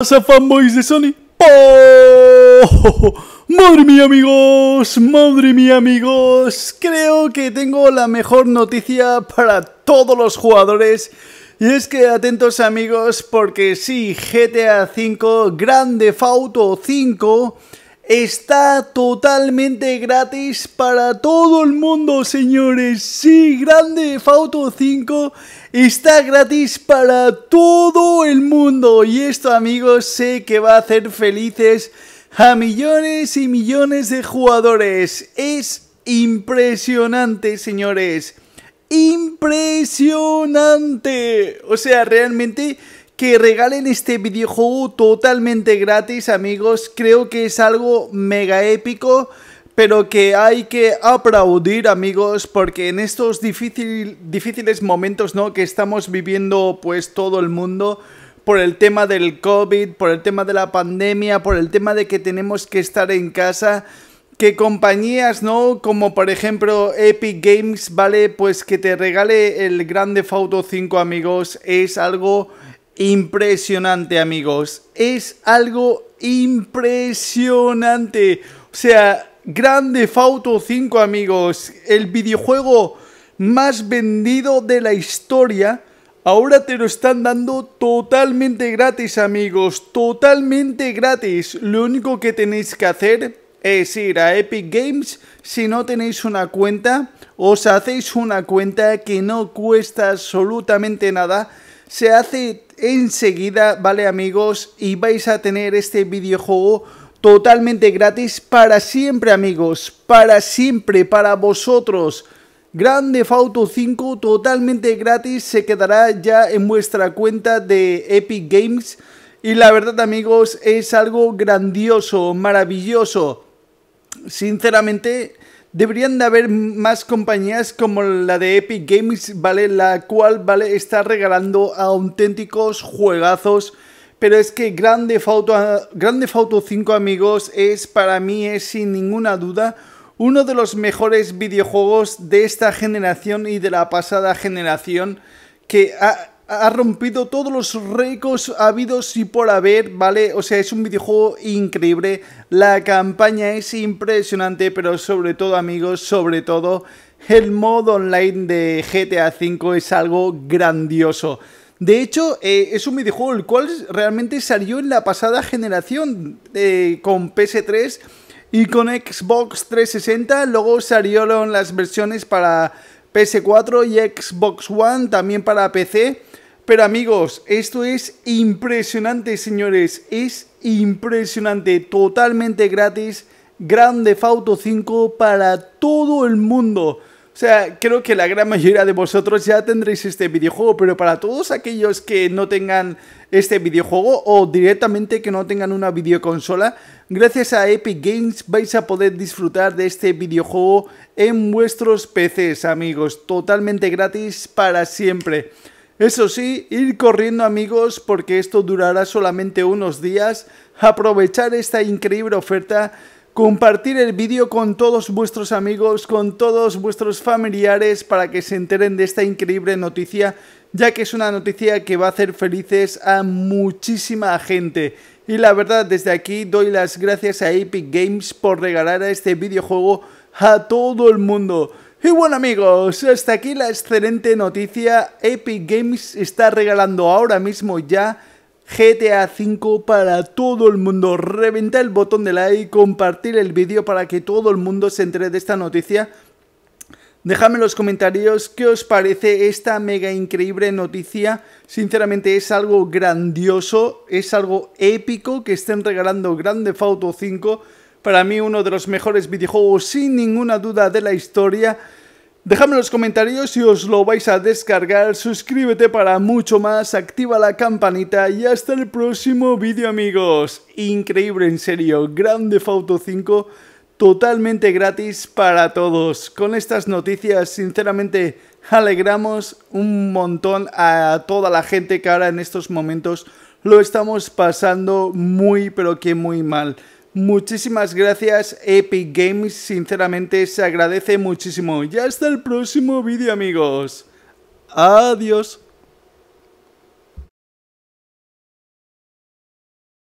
pasa fanboys de Sony? ¡Oh! Madre mía amigos, madre mía amigos, creo que tengo la mejor noticia para todos los jugadores y es que atentos amigos porque SI GTA V, Grande FAUTO 5 está totalmente gratis para todo el mundo, señores. Sí, Grande Fauto 5 está gratis para todo el mundo. Y esto, amigos, sé que va a hacer felices a millones y millones de jugadores. Es impresionante, señores. Impresionante. O sea, realmente que regalen este videojuego totalmente gratis, amigos. Creo que es algo mega épico pero que hay que aplaudir amigos porque en estos difíciles momentos ¿no? que estamos viviendo pues todo el mundo por el tema del COVID, por el tema de la pandemia, por el tema de que tenemos que estar en casa, que compañías, ¿no? Como por ejemplo Epic Games, ¿vale? Pues que te regale el Grande Auto 5 amigos es algo impresionante, amigos. Es algo impresionante. O sea, Grande Fauto 5, amigos. El videojuego más vendido de la historia. Ahora te lo están dando totalmente gratis, amigos. Totalmente gratis. Lo único que tenéis que hacer es ir a Epic Games. Si no tenéis una cuenta, os hacéis una cuenta que no cuesta absolutamente nada se hace enseguida, ¿vale amigos? Y vais a tener este videojuego totalmente gratis para siempre amigos, para siempre, para vosotros. Grande Fauto 5 totalmente gratis se quedará ya en vuestra cuenta de Epic Games y la verdad amigos es algo grandioso, maravilloso. Sinceramente Deberían de haber más compañías como la de Epic Games, ¿vale? La cual, ¿vale? Está regalando auténticos juegazos. Pero es que Grande foto Grande Auto 5, amigos, es para mí, es sin ninguna duda, uno de los mejores videojuegos de esta generación y de la pasada generación que ha ha rompido todos los récords habidos y por haber, ¿vale? O sea, es un videojuego increíble, la campaña es impresionante, pero sobre todo amigos, sobre todo el modo online de GTA V es algo grandioso. De hecho, eh, es un videojuego el cual realmente salió en la pasada generación eh, con PS3 y con Xbox 360. Luego salieron las versiones para PS4 y Xbox One, también para PC. Pero amigos, esto es impresionante, señores. Es impresionante, totalmente gratis. Grande Auto 5 para todo el mundo. O sea, creo que la gran mayoría de vosotros ya tendréis este videojuego, pero para todos aquellos que no tengan este videojuego o directamente que no tengan una videoconsola, gracias a Epic Games vais a poder disfrutar de este videojuego en vuestros PCs, amigos, totalmente gratis para siempre. Eso sí, ir corriendo amigos porque esto durará solamente unos días, aprovechar esta increíble oferta compartir el vídeo con todos vuestros amigos, con todos vuestros familiares para que se enteren de esta increíble noticia, ya que es una noticia que va a hacer felices a muchísima gente. Y la verdad, desde aquí doy las gracias a Epic Games por regalar a este videojuego a todo el mundo. Y bueno amigos, hasta aquí la excelente noticia, Epic Games está regalando ahora mismo ya GTA V para todo el mundo. Reventa el botón de like, compartir el vídeo para que todo el mundo se entere de esta noticia. Dejadme en los comentarios qué os parece esta mega increíble noticia. Sinceramente es algo grandioso, es algo épico que estén regalando Grande Auto 5. Para mí uno de los mejores videojuegos sin ninguna duda de la historia. Dejadme en los comentarios si os lo vais a descargar, suscríbete para mucho más, activa la campanita y hasta el próximo vídeo amigos. Increíble, en serio, Grande Fauto 5 totalmente gratis para todos. Con estas noticias, sinceramente, alegramos un montón a toda la gente que ahora en estos momentos lo estamos pasando muy, pero que muy mal. Muchísimas gracias Epic Games, sinceramente se agradece muchísimo. Y hasta el próximo vídeo amigos. Adiós.